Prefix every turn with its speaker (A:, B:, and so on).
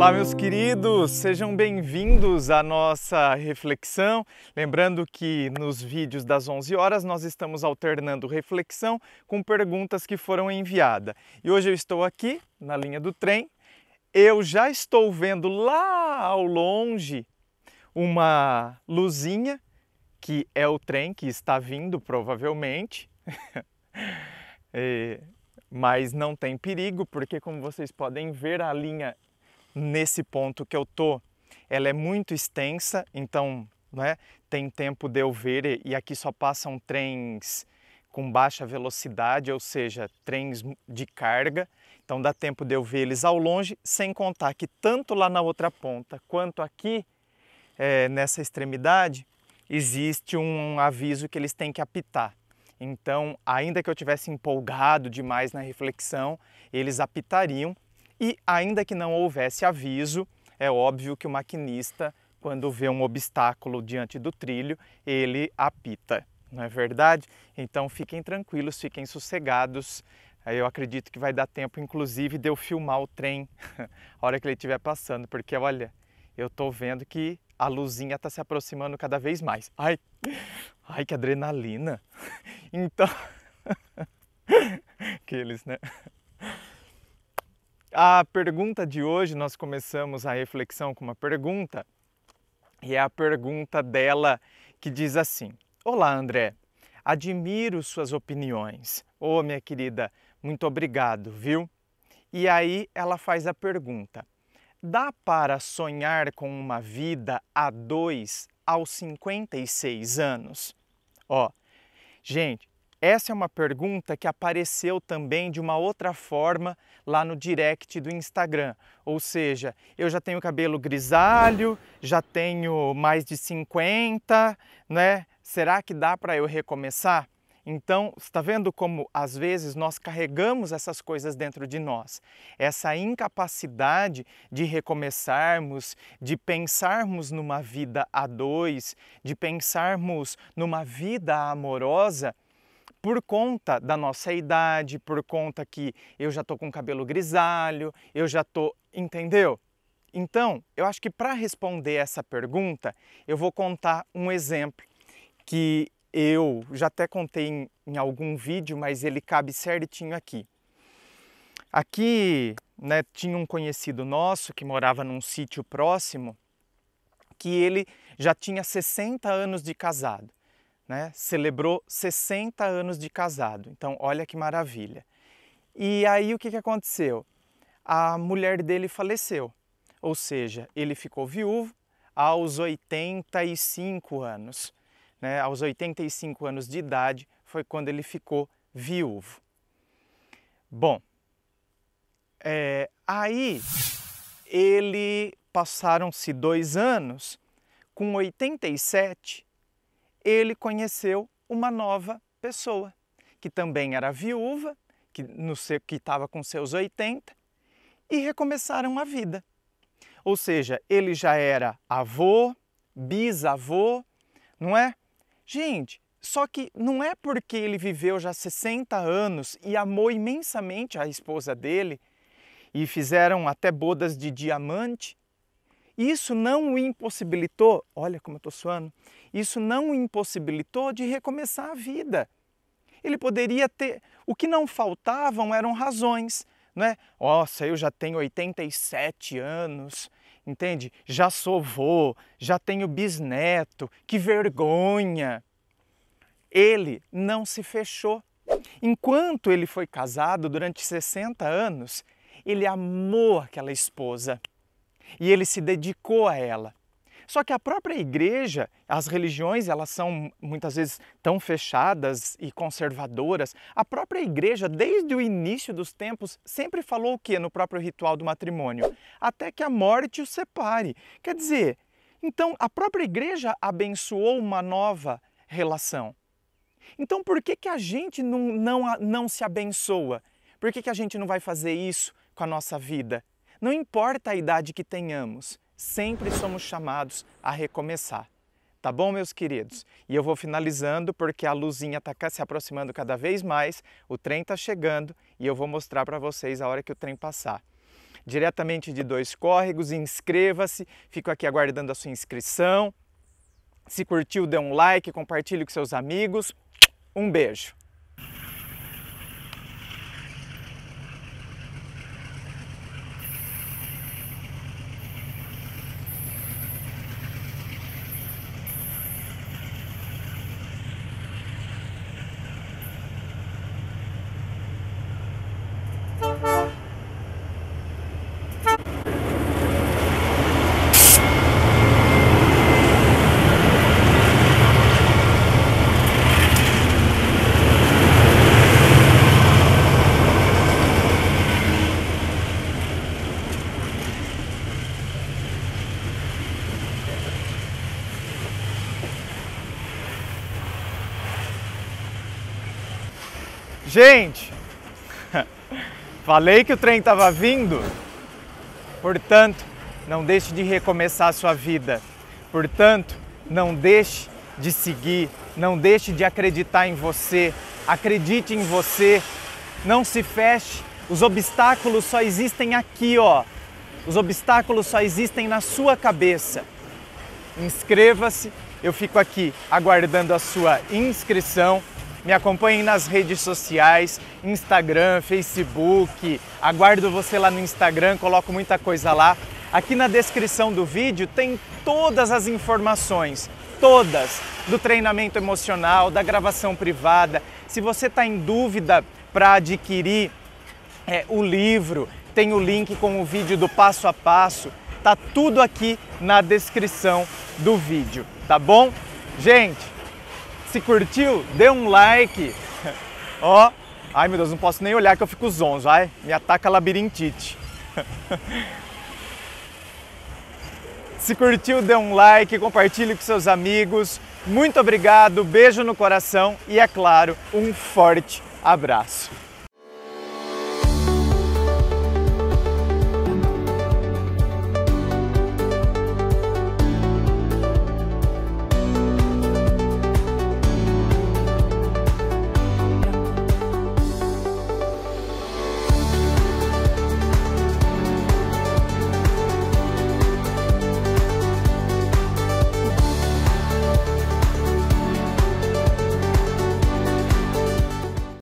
A: Olá, meus queridos, sejam bem-vindos à nossa reflexão. Lembrando que nos vídeos das 11 horas nós estamos alternando reflexão com perguntas que foram enviadas. E hoje eu estou aqui na linha do trem. Eu já estou vendo lá ao longe uma luzinha que é o trem que está vindo, provavelmente. é mas não tem perigo, porque como vocês podem ver, a linha nesse ponto que eu tô. Ela é muito extensa, então né, tem tempo de eu ver e aqui só passam trens com baixa velocidade, ou seja, trens de carga. Então dá tempo de eu ver eles ao longe, sem contar que tanto lá na outra ponta quanto aqui, é, nessa extremidade, existe um aviso que eles têm que apitar. Então, ainda que eu tivesse empolgado demais na reflexão, eles apitariam e ainda que não houvesse aviso, é óbvio que o maquinista, quando vê um obstáculo diante do trilho, ele apita, não é verdade? Então fiquem tranquilos, fiquem sossegados. Eu acredito que vai dar tempo, inclusive, de eu filmar o trem a hora que ele estiver passando, porque olha, eu estou vendo que a luzinha está se aproximando cada vez mais. Ai, ai que adrenalina! Então, aqueles, né? A pergunta de hoje, nós começamos a reflexão com uma pergunta, e é a pergunta dela que diz assim: Olá, André, admiro suas opiniões. Ô, oh, minha querida, muito obrigado, viu? E aí ela faz a pergunta: Dá para sonhar com uma vida a dois aos 56 anos? Ó, oh, gente, essa é uma pergunta que apareceu também de uma outra forma lá no direct do Instagram. Ou seja, eu já tenho cabelo grisalho, já tenho mais de 50, né? Será que dá para eu recomeçar? Então, está vendo como às vezes nós carregamos essas coisas dentro de nós? Essa incapacidade de recomeçarmos, de pensarmos numa vida a dois, de pensarmos numa vida amorosa por conta da nossa idade, por conta que eu já tô com cabelo grisalho, eu já tô, entendeu? Então, eu acho que para responder essa pergunta, eu vou contar um exemplo que eu já até contei em, em algum vídeo, mas ele cabe certinho aqui. Aqui, né, tinha um conhecido nosso que morava num sítio próximo que ele já tinha 60 anos de casado né? Celebrou 60 anos de casado. Então, olha que maravilha. E aí o que, que aconteceu? A mulher dele faleceu, ou seja, ele ficou viúvo aos 85 anos. Né? Aos 85 anos de idade foi quando ele ficou viúvo. Bom, é, aí ele passaram-se dois anos, com 87 ele conheceu uma nova pessoa, que também era viúva, que estava com seus 80, e recomeçaram a vida. Ou seja, ele já era avô, bisavô, não é? Gente, só que não é porque ele viveu já 60 anos e amou imensamente a esposa dele e fizeram até bodas de diamante isso não o impossibilitou, olha como eu estou suando, isso não o impossibilitou de recomeçar a vida. Ele poderia ter, o que não faltavam eram razões, não é? Nossa, eu já tenho 87 anos, entende? Já sou vô, já tenho bisneto, que vergonha. Ele não se fechou. Enquanto ele foi casado durante 60 anos, ele amou aquela esposa e ele se dedicou a ela. Só que a própria igreja, as religiões, elas são muitas vezes tão fechadas e conservadoras. A própria igreja, desde o início dos tempos, sempre falou o que no próprio ritual do matrimônio? Até que a morte os separe. Quer dizer, então a própria igreja abençoou uma nova relação. Então por que, que a gente não, não, não se abençoa? Por que, que a gente não vai fazer isso com a nossa vida? Não importa a idade que tenhamos, sempre somos chamados a recomeçar. Tá bom, meus queridos? E eu vou finalizando porque a luzinha está se aproximando cada vez mais, o trem está chegando e eu vou mostrar para vocês a hora que o trem passar. Diretamente de Dois Córregos, inscreva-se, fico aqui aguardando a sua inscrição. Se curtiu, dê um like, compartilhe com seus amigos. Um beijo! Gente, falei que o trem estava vindo. Portanto, não deixe de recomeçar a sua vida. Portanto, não deixe de seguir, não deixe de acreditar em você. Acredite em você. Não se feche. Os obstáculos só existem aqui, ó. Os obstáculos só existem na sua cabeça. Inscreva-se, eu fico aqui aguardando a sua inscrição. Me acompanhem nas redes sociais, Instagram, Facebook. Aguardo você lá no Instagram, coloco muita coisa lá. Aqui na descrição do vídeo tem todas as informações, todas, do treinamento emocional, da gravação privada. Se você está em dúvida para adquirir é, o livro, tem o link com o vídeo do passo a passo. Tá tudo aqui na descrição do vídeo, tá bom? Gente, se curtiu, dê um like. Ó, oh. ai meu Deus, não posso nem olhar que eu fico zonzo, ai, me ataca labirintite. Se curtiu, dê um like, compartilhe com seus amigos. Muito obrigado, beijo no coração e, é claro, um forte abraço.